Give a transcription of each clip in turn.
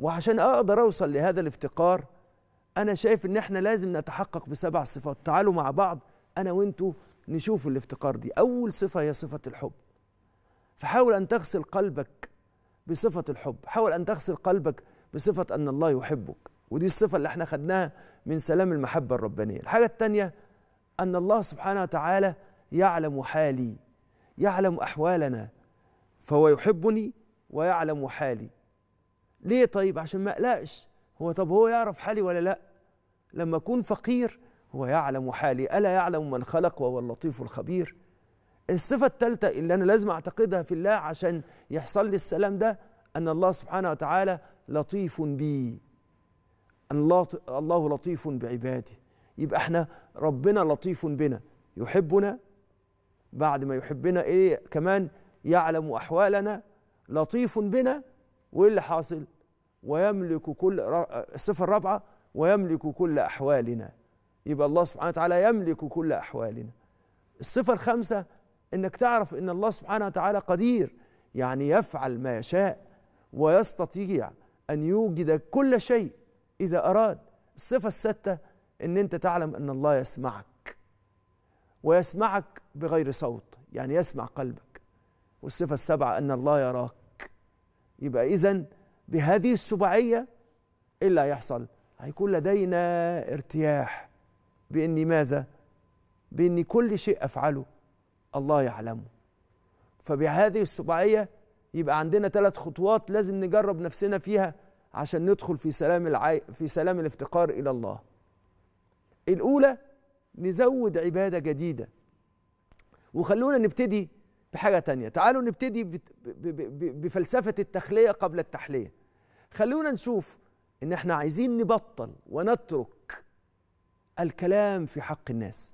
وعشان اقدر اوصل لهذا الافتقار انا شايف ان احنا لازم نتحقق بسبع صفات تعالوا مع بعض انا وانتوا نشوف الافتقار دي اول صفه هي صفه الحب فحاول ان تغسل قلبك بصفه الحب حاول ان تغسل قلبك بصفه ان الله يحبك ودي الصفه اللي احنا خدناها من سلام المحبه الربانيه الحاجه الثانيه ان الله سبحانه وتعالى يعلم حالي يعلم احوالنا فهو يحبني ويعلم حالي ليه طيب عشان ما اقلقش هو طب هو يعرف حالي ولا لا لما اكون فقير هو يعلم حالي الا يعلم من خلق وهو اللطيف الخبير الصفه الثالثه اللي انا لازم اعتقدها في الله عشان يحصل لي السلام ده ان الله سبحانه وتعالى لطيف بي الله لطيف بعباده يبقى احنا ربنا لطيف بنا يحبنا بعد ما يحبنا ايه كمان يعلم احوالنا لطيف بنا وايه اللي حاصل ويملك كل الصفة الرابعة ويملك كل أحوالنا يبقى الله سبحانه وتعالى يملك كل أحوالنا الصفة الخامسة إنك تعرف إن الله سبحانه وتعالى قدير يعني يفعل ما يشاء ويستطيع أن يوجد كل شيء إذا أراد الصفة الستة إن أنت تعلم أن الله يسمعك ويسمعك بغير صوت يعني يسمع قلبك والصفة السبعة أن الله يراك يبقى إذن بهذه السبعية إيه اللي هيحصل هيكون لدينا ارتياح بإني ماذا بإن كل شيء أفعله الله يعلمه فبهذه السبعية يبقى عندنا ثلاث خطوات لازم نجرب نفسنا فيها عشان ندخل في سلام العي... في سلام الافتقار إلى الله الأولى نزود عبادة جديدة وخلونا نبتدي بحاجة تانية تعالوا نبتدي بفلسفة التخلية قبل التحلية خلونا نشوف ان احنا عايزين نبطل ونترك الكلام في حق الناس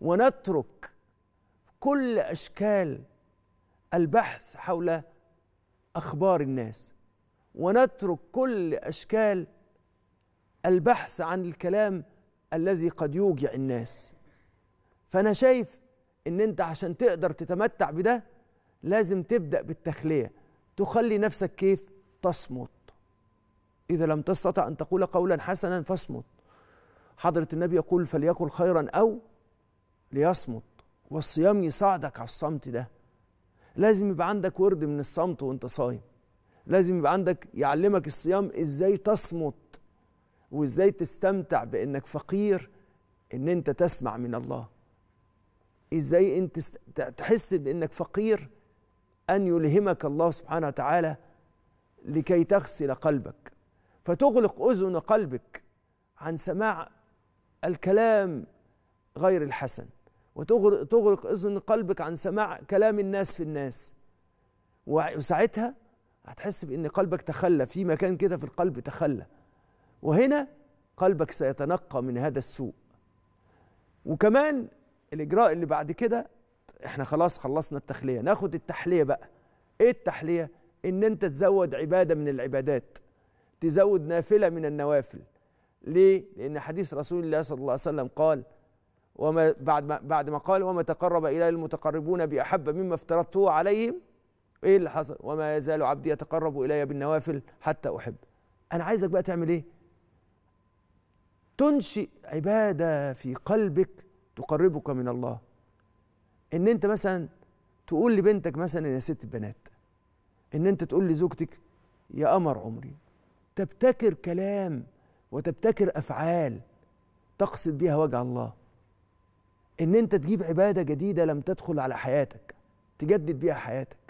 ونترك كل اشكال البحث حول اخبار الناس ونترك كل اشكال البحث عن الكلام الذي قد يوجع الناس فانا شايف ان انت عشان تقدر تتمتع بده لازم تبدا بالتخليه تخلي نفسك كيف تصمت إذا لم تستطع أن تقول قولا حسنا فاصمت حضرة النبي يقول فليقل خيرا أو ليصمت والصيام يساعدك على الصمت ده لازم يبقى عندك ورد من الصمت وانت صايم لازم يبقى عندك يعلمك الصيام ازاي تصمت وازاي تستمتع بانك فقير ان انت تسمع من الله ازاي انت تحس بانك فقير ان يلهمك الله سبحانه وتعالى لكي تغسل قلبك فتغلق اذن قلبك عن سماع الكلام غير الحسن وتغلق اذن قلبك عن سماع كلام الناس في الناس وساعتها هتحس بان قلبك تخلى في مكان كده في القلب تخلى وهنا قلبك سيتنقى من هذا السوء وكمان الاجراء اللي بعد كده احنا خلاص خلصنا التخليه ناخد التحليه بقى ايه التحليه ان انت تزود عباده من العبادات تزود نافله من النوافل ليه لان حديث رسول الله صلى الله عليه وسلم قال وما بعد ما بعد ما قال وما تقرب الي المتقربون باحب مما افترضته عليهم ايه اللي حصل وما يزال عبدي يتقرب الي بالنوافل حتى احب انا عايزك بقى تعمل ايه تنشئ عباده في قلبك تقربك من الله ان انت مثلا تقول لبنتك مثلا يا ست البنات ان انت تقول لزوجتك يا قمر عمري تبتكر كلام وتبتكر افعال تقصد بها وجه الله ان انت تجيب عباده جديده لم تدخل على حياتك تجدد بيها حياتك